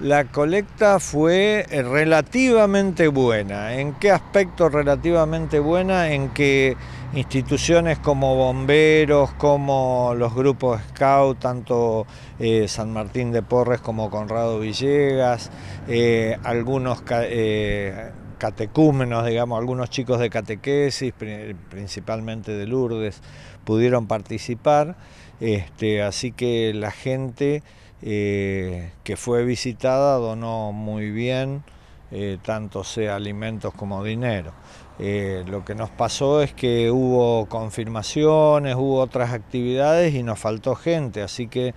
la colecta fue eh, relativamente buena. ¿En qué aspecto relativamente buena? En que instituciones como bomberos, como los grupos scout, tanto eh, San Martín de Porres como Conrado Villegas, eh, algunos catecúmenos, digamos, algunos chicos de catequesis, principalmente de Lourdes, pudieron participar. Este, así que la gente... Eh, que fue visitada donó muy bien, eh, tanto sea alimentos como dinero. Eh, lo que nos pasó es que hubo confirmaciones, hubo otras actividades y nos faltó gente, así que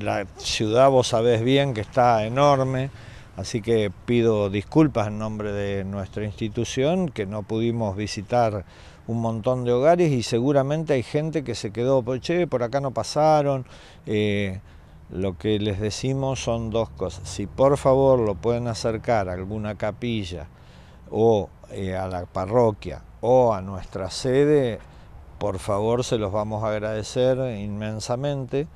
la ciudad vos sabés bien que está enorme, así que pido disculpas en nombre de nuestra institución que no pudimos visitar un montón de hogares y seguramente hay gente que se quedó, che, por acá no pasaron. Lo que les decimos son dos cosas. Si por favor lo pueden acercar a alguna capilla o eh, a la parroquia o a nuestra sede, por favor se los vamos a agradecer inmensamente.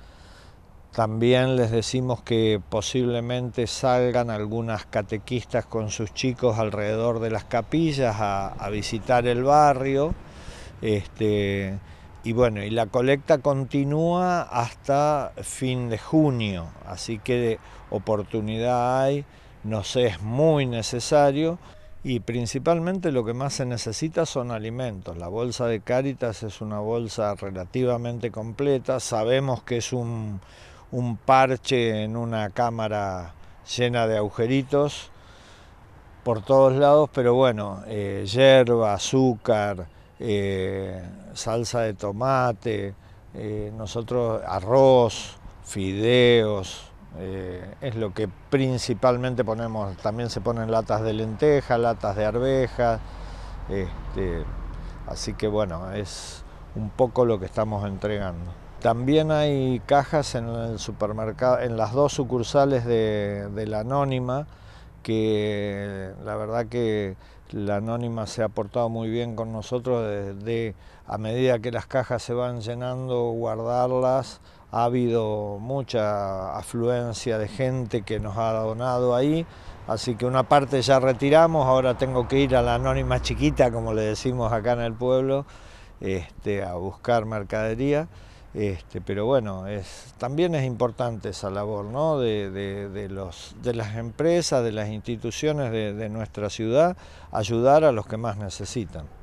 También les decimos que posiblemente salgan algunas catequistas con sus chicos alrededor de las capillas a, a visitar el barrio. Este, y bueno, y la colecta continúa hasta fin de junio, así que oportunidad hay, nos es muy necesario y principalmente lo que más se necesita son alimentos. La bolsa de Cáritas es una bolsa relativamente completa, sabemos que es un, parche en una cámara llena de agujeritos por todos lados, pero bueno, eh, hierba, azúcar, eh, salsa de tomate, eh, nosotros arroz, fideos, eh, es lo que principalmente ponemos. También se ponen latas de lenteja, latas de arveja, este, así que bueno, es un poco lo que estamos entregando. También hay cajas en el supermercado, en las dos sucursales de la Anónima, que la verdad que la Anónima se ha portado muy bien con nosotros desde a medida que las cajas se van llenando, guardarlas. Ha habido mucha afluencia de gente que nos ha donado ahí, así que una parte ya retiramos, ahora tengo que ir a la Anónima Chiquita, como le decimos acá en el pueblo, este, a buscar mercadería. Este, pero bueno, también es importante esa labor ¿no? de, los, de las empresas, de las instituciones de nuestra ciudad, ayudar a los que más necesitan.